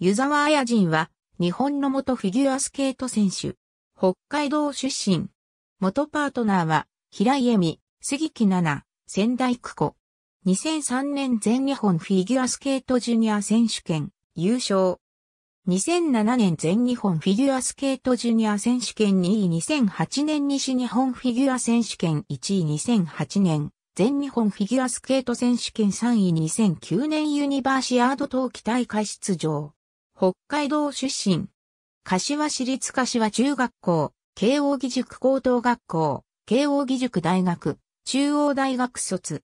湯沢彩人は、日本の元フィギュアスケート選手。北海道出身。元パートナーは、平井恵美、杉木奈々、仙台久子。2003年全日本フィギュアスケートジュニア選手権、優勝。2007年全日本フィギュアスケートジュニア選手権2位2008年西日本フィギュア選手権1位2008年全日本フィギュアスケート選手権3位2009年ユニバーシアード冬季大会出場。北海道出身。柏市立柏中学校、慶応義塾高等学校、慶応義塾大学、中央大学卒。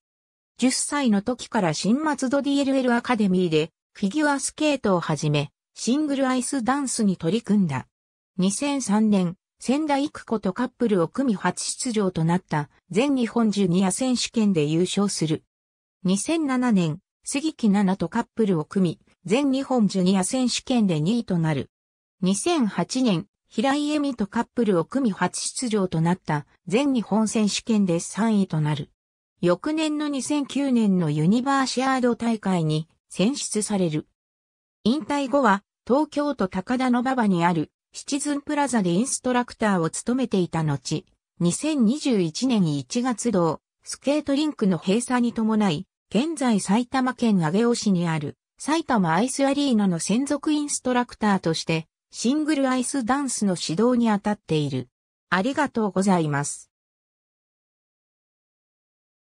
10歳の時から新松戸 DLL アカデミーでフィギュアスケートをはじめ、シングルアイスダンスに取り組んだ。2003年、仙台育子とカップルを組み初出場となった全日本ジュニア選手権で優勝する。2007年、杉木奈々とカップルを組み、全日本ジュニア選手権で2位となる。2008年、平井恵美とカップルを組み初出場となった全日本選手権で3位となる。翌年の2009年のユニバーシアード大会に選出される。引退後は東京都高田の馬場にあるシチズンプラザでインストラクターを務めていた後、2021年1月同、スケートリンクの閉鎖に伴い、現在埼玉県上尾市にある埼玉アイスアリーナの専属インストラクターとして、シングルアイスダンスの指導に当たっている。ありがとうございます。